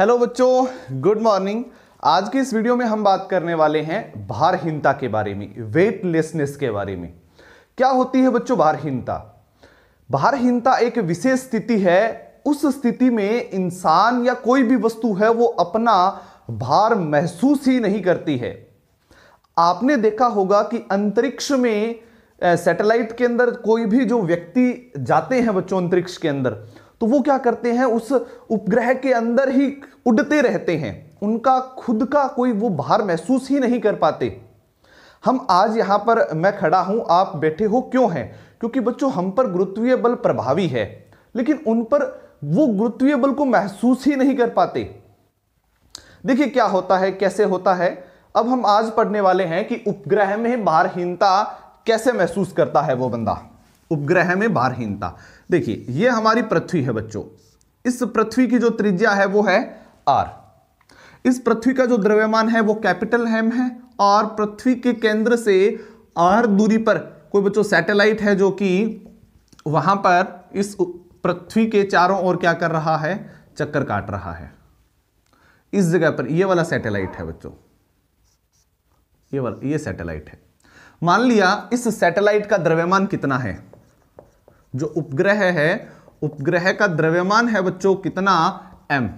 hello बच्चों good morning आज की इस वीडियो में हम बात करने वाले हैं भारहीनता के बारे में वेटलेसनेस के बारे में क्या होती है बच्चों भारहीनता भारहीनता एक विशेष स्थिति है उस स्थिति में इंसान या कोई भी वस्तु है वो अपना भार महसूस ही नहीं करती है आपने देखा होगा कि अंतरिक्ष में सैटेलाइट के अंदर कोई भी जो व्यक्ति जाते हैं बच्चों अंतरिक्ष के अंदर तो वो क्या करते हैं उस उपग्रह के अंदर ही उड़ते रहते हैं उनका खुद का कोई वो भार महसूस ही नहीं कर पाते हम आज यहां पर मैं खड़ा हूं आप बैठे हो क्यों हैं क्योंकि बच्चों हम पर गुरुत्वीय बल प्रभावी है लेकिन उन पर वो गुरुत्वीय बल को महसूस ही नहीं कर पाते देखिए क्या होता है कैसे होता है अब हम आज पढ़ने वाले हैं कि उपग्रह में भारहीनता कैसे महसूस करता है वो बंदा उपग्रह में भारहीनता देखिए ये हमारी पृथ्वी है बच्चों इस पृथ्वी की जो त्रिज्या है वो है आर इस पृथ्वी का जो द्रव्यमान है वो कैपिटल एम है और पृथ्वी के केंद्र से आर दूरी पर कोई बच्चों सैटेलाइट है जो कि वहां पर इस पृथ्वी के चारों ओर क्या कर रहा है चक्कर काट रहा है इस जगह पर ये वाला सैटेलाइट है बच्चों ये वाला ये सैटेलाइट है मान लिया इस सैटेलाइट का द्रव्यमान कितना है जो उपग्रह है उपग्रह का द्रव्यमान है बच्चों कितना एम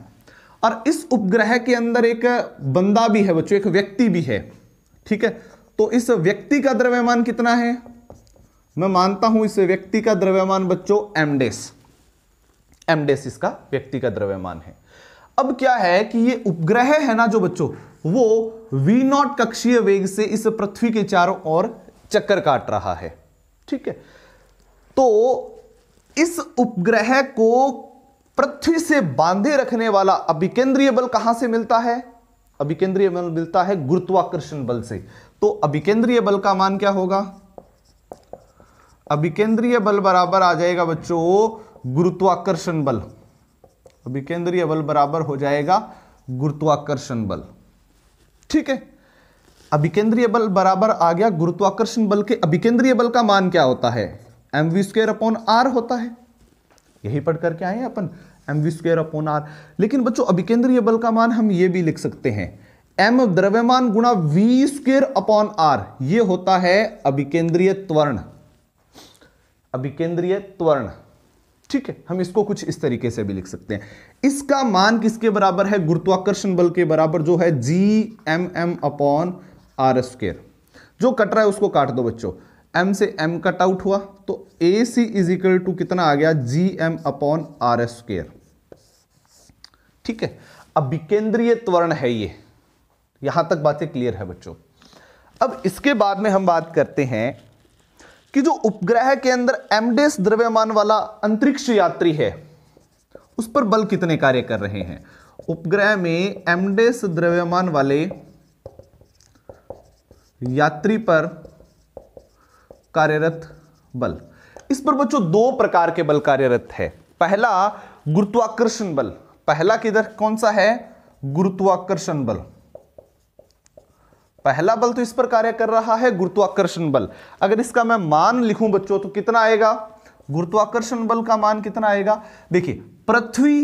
और इस उपग्रह के अंदर एक बंदा भी है बच्चों एक व्यक्ति भी है ठीक है तो इस व्यक्ति का द्रव्यमान कितना है मैं मानता हूं इस व्यक्ति का द्रव्यमान बच्चों एमडेस डेस डेस इसका व्यक्ति का द्रव्यमान है अब क्या है कि ये उपग्रह है ना जो बच्चों वो वी नॉट कक्षीय वेग से इस पृथ्वी के चारों ओर चक्कर काट रहा है ठीक है तो इस उपग्रह को पृथ्वी से बांधे रखने वाला अभिकेंद्रीय बल कहां से मिलता है अभिकेंद्रीय बल मिलता है गुरुत्वाकर्षण बल से तो अभिकेंद्रीय बल का मान क्या होगा अभिकेंद्रीय बल बराबर आ जाएगा बच्चों गुरुत्वाकर्षण बल अभिकेंद्रीय बल बराबर हो जाएगा गुरुत्वाकर्षण बल ठीक है अभिकेंद्रीय बल बराबर आ गया गुरुत्वाकर्षण बल के अभिकेंद्रीय बल का मान क्या होता है M V square upon R होता है यही पढ़ करके आए अपन M V square upon R लेकिन बच्चों अभिकेंद्रीय बल का मान हम ये भी लिख सकते हैं एम द्रव्यमान गुणा वी स्क्र अपॉन आर ये होता है अभिकेंद्रीय त्वरण अभिकेंद्रीय त्वरण ठीक है हम इसको कुछ इस तरीके से भी लिख सकते हैं इसका मान किसके बराबर है गुरुत्वाकर्षण बल के बराबर जो है G M M upon R square जो कट रहा है उसको काट दो बच्चों एम से एम कट आउट हुआ तो A C is equal to कितना आ गया G M upon R S square ठीक है अब विकेंद्रीय त्वरण है ये यहां तक बातें क्लियर है बच्चों अब इसके बाद में हम बात करते हैं कि जो उपग्रह के अंदर एमडेस द्रव्यमान वाला अंतरिक्ष यात्री है उस पर बल कितने कार्य कर रहे हैं उपग्रह में एमडेस द्रव्यमान वाले यात्री पर कार्यरत बल इस पर बच्चों दो प्रकार के बल कार्यरत है पहला गुरुत्वाकर्षण बल पहला किधर कौन सा है गुरुत्वाकर्षण बल पहला बल तो इस पर कार्य कर रहा है गुरुत्वाकर्षण बल अगर इसका मैं मान लिखूं बच्चों तो कितना आएगा गुरुत्वाकर्षण बल का मान कितना आएगा देखिए पृथ्वी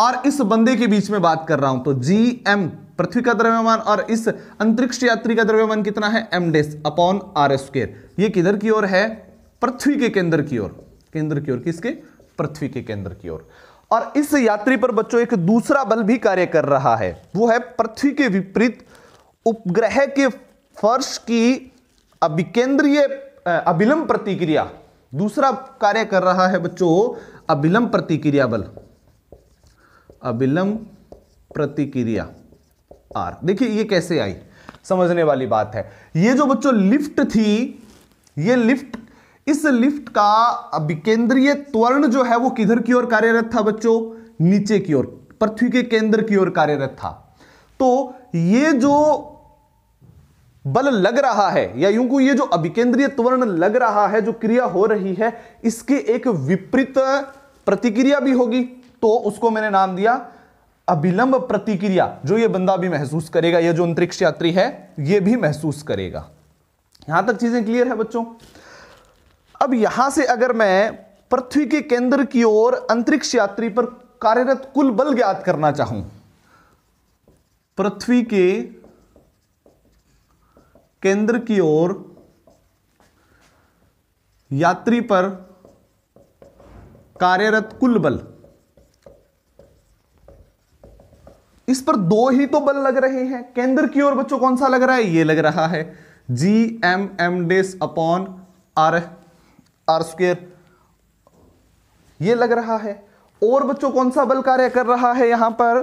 और इस बंदे के बीच में बात कर रहा हूं तो जी एम पृथ्वी का द्रव्यमान और इस अंतरिक्ष यात्री का द्रव्यमान कितना है M dash upon R square ये किधर की ओर है पृथ्वी के केंद्र की ओर केंद्र की ओर किसके पृथ्वी के केंद्र की ओर और इस यात्री पर बच्चों एक दूसरा बल भी कार्य कर रहा है वो है पृथ्वी के विपरीत उपग्रह के फर्श की अभिकेंद्रीय अभिलंब प्रतिक्रिया दूसरा कार्य कर रहा है बच्चों अभिलंब प्रतिक्रिया बल अविलंब प्रतिक्रिया आर देखिए ये कैसे आई समझने वाली बात है ये जो बच्चों लिफ्ट थी ये लिफ्ट इस लिफ्ट का अभिकेंद्रीय त्वरण जो है वो किधर की ओर कार्यरत था बच्चों नीचे की ओर पृथ्वी के केंद्र की ओर कार्यरत था तो ये जो बल लग रहा है या यूं को ये जो अभिकेंद्रीय त्वरण लग रहा है जो क्रिया हो रही है इसके एक विपरीत प्रतिक्रिया भी होगी तो उसको मैंने नाम दिया अभिलंब प्रतिक्रिया जो ये बंदा भी महसूस करेगा यह जो अंतरिक्ष यात्री है यह भी महसूस करेगा यहां तक चीजें क्लियर है बच्चों अब यहां से अगर मैं पृथ्वी के केंद्र की ओर अंतरिक्ष यात्री पर कार्यरत कुल बल ज्ञात करना चाहूं पृथ्वी के केंद्र की ओर यात्री पर कार्यरत कुल बल इस पर दो ही तो बल लग रहे हैं केंद्र की ओर बच्चों कौन सा लग रहा है ये लग रहा है G M M dash upon R R square ये लग रहा है और बच्चों कौन सा बल कार्य कर रहा है यहां पर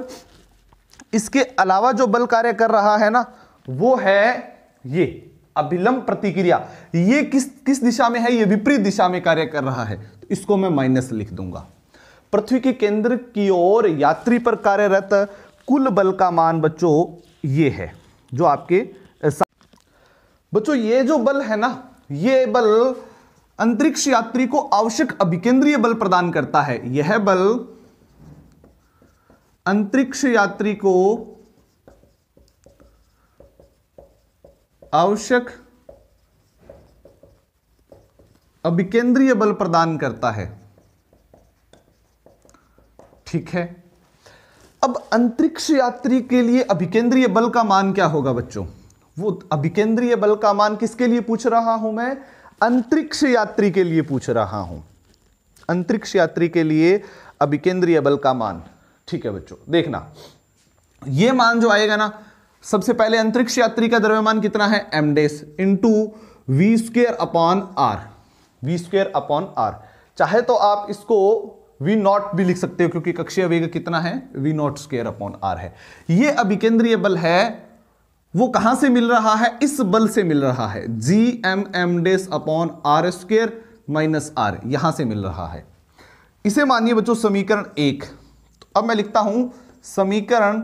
इसके अलावा जो बल कार्य कर रहा है ना वो है ये अभिलंब प्रतिक्रिया ये किस किस दिशा में है ये विपरीत दिशा में कार्य कर रहा है तो इसको मैं माइनस लिख दूंगा पृथ्वी के केंद्र की ओर यात्री पर कार्यरत कुल बल का मान बच्चों ये है जो आपके बच्चों ये जो बल है ना ये बल अंतरिक्ष यात्री को आवश्यक अभिकेंद्रीय बल प्रदान करता है यह बल अंतरिक्ष यात्री को आवश्यक अभिकेंद्रीय बल प्रदान करता है ठीक है अब अंतरिक्ष यात्री के लिए अभिकेंद्रीय बल का मान क्या होगा बच्चों वो अभिकेंद्रीय बल का मान किसके लिए पूछ रहा हूं मैं अंतरिक्ष यात्री के लिए पूछ रहा हूं अंतरिक्ष यात्री के लिए अभिकेंद्रीय बल का मान ठीक है बच्चों देखना ये मान जो आएगा ना सबसे पहले अंतरिक्ष यात्री का द्रव्यमान कितना है M dash into V square upon R V square upon R चाहे तो आप इसको वी नॉट भी लिख सकते हो क्योंकि कक्षीय वेग कितना है V naught square upon R है ये अभिकेंद्रीय बल है वो कहां से मिल रहा है इस बल से मिल रहा है G M M dash upon R square minus R यहां से मिल रहा है इसे मानिए बच्चों समीकरण एक तो अब मैं लिखता हूं समीकरण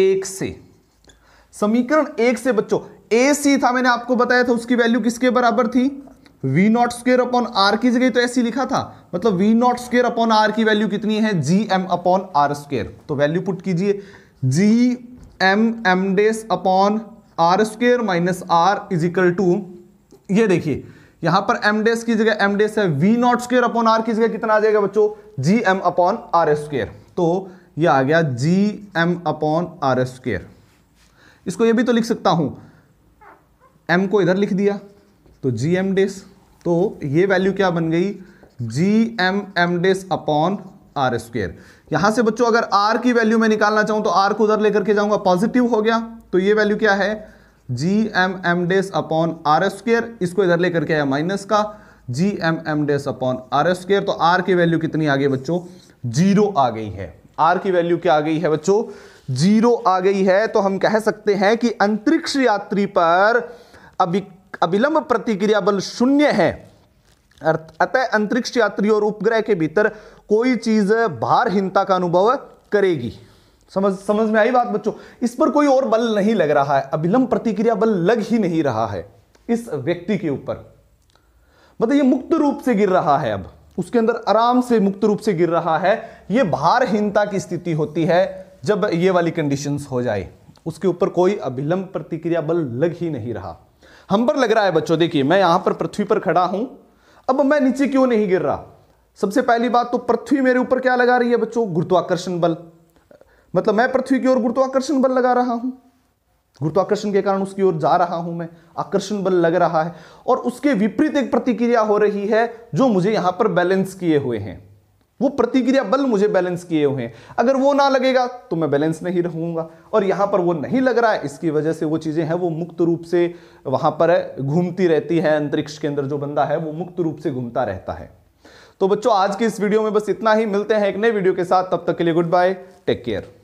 एक से समीकरण एक से बच्चों ए सी था मैंने आपको बताया था उसकी वैल्यू किसके बराबर थी V naught square upon R की जगह तो ऐसी लिखा था मतलब V naught square upon R की वैल्यू कितनी है G M upon R square तो वैल्यू पुट कीजिए G M M dash upon R square minus R is equal to ये देखिए यहां पर एम डेस की जगह एम डेस है V naught square upon R की जगह कितना आ जाएगा बच्चों G M upon R square तो ये आ गया G M upon R square इसको ये भी तो लिख सकता हूं एम को इधर लिख दिया तो जी एम डेस तो ये वैल्यू क्या बन गई G M M dash upon R square यहां से बच्चों अगर आर की वैल्यू मैं निकालना चाहूं तो आर को उधर लेकर के जाऊंगा पॉजिटिव हो गया तो ये वैल्यू क्या है G M M dash upon R square इसको इधर लेकर के आया माइनस का G M M dash upon R square तो आर की वैल्यू कितनी आ गई बच्चों जीरो आ गई है आर की वैल्यू क्या आ गई है बच्चों जीरो आ गई है तो हम कह सकते हैं कि अंतरिक्ष यात्री पर अभिलंब प्रतिक्रिया बल शून्य है अतः अंतरिक्ष यात्री और उपग्रह के भीतर कोई चीज भारहीनता का अनुभव करेगी समझ समझ में आई बात बच्चों इस पर कोई और बल नहीं लग रहा है अभिलंब प्रतिक्रिया बल लग ही नहीं रहा है इस व्यक्ति के ऊपर मतलब ये मुक्त रूप से गिर रहा है अब उसके अंदर आराम से मुक्त रूप से गिर रहा है ये भारहीनता की स्थिति होती है जब ये वाली कंडीशन हो जाए उसके ऊपर कोई अभिलंब प्रतिक्रिया बल लग ही नहीं रहा हम पर लग रहा है बच्चों देखिए मैं यहां पर पृथ्वी पर खड़ा हूं अब मैं नीचे क्यों नहीं गिर रहा सबसे पहली बात तो पृथ्वी मेरे ऊपर क्या लगा रही है बच्चों गुरुत्वाकर्षण बल मतलब मैं पृथ्वी की ओर गुरुत्वाकर्षण बल लगा रहा हूं गुरुत्वाकर्षण के कारण उसकी ओर जा रहा हूं मैं आकर्षण बल लग रहा है और उसके विपरीत एक प्रतिक्रिया हो रही है जो मुझे यहां पर बैलेंस किए हुए हैं वो प्रतिक्रिया बल मुझे बैलेंस किए हुए हैं अगर वो ना लगेगा तो मैं बैलेंस नहीं रहूंगा और यहां पर वो नहीं लग रहा है इसकी वजह से वो चीज़ें हैं वो मुक्त रूप से वहां पर घूमती रहती है अंतरिक्ष के अंदर जो बंदा है वो मुक्त रूप से घूमता रहता है तो बच्चों आज की इस वीडियो में बस इतना ही मिलते हैं एक नए वीडियो के साथ तब तक के लिए गुड बाय टेक केयर